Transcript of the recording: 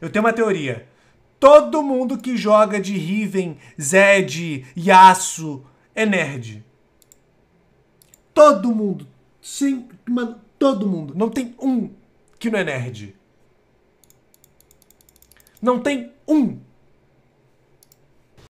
Eu tenho uma teoria. Todo mundo que joga de Riven, Zed, Yasuo é nerd. Todo mundo. Sim, mano, todo mundo. Não tem um que não é nerd. Não tem um